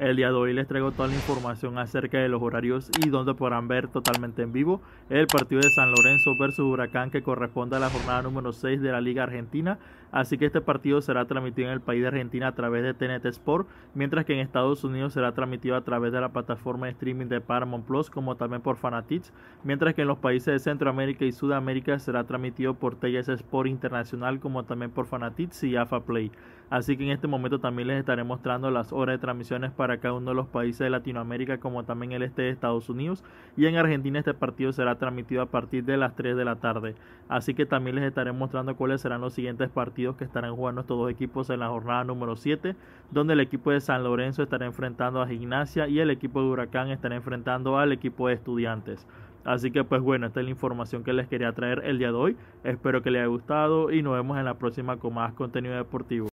El día de hoy les traigo toda la información acerca de los horarios y donde podrán ver totalmente en vivo el partido de San Lorenzo versus Huracán que corresponde a la jornada número 6 de la Liga Argentina. Así que este partido será transmitido en el país de Argentina a través de TNT Sport, mientras que en Estados Unidos será transmitido a través de la plataforma de streaming de Paramount Plus como también por Fanatics, mientras que en los países de Centroamérica y Sudamérica será transmitido por TS Sport Internacional como también por Fanatics y AFA Play. Así que en este momento también les estaré mostrando las horas de transmisiones para cada uno de los países de Latinoamérica como también el este de Estados Unidos y en Argentina este partido será transmitido a partir de las 3 de la tarde así que también les estaré mostrando cuáles serán los siguientes partidos que estarán jugando estos dos equipos en la jornada número 7 donde el equipo de San Lorenzo estará enfrentando a gimnasia y el equipo de Huracán estará enfrentando al equipo de Estudiantes Así que pues bueno, esta es la información que les quería traer el día de hoy. Espero que les haya gustado y nos vemos en la próxima con más contenido deportivo.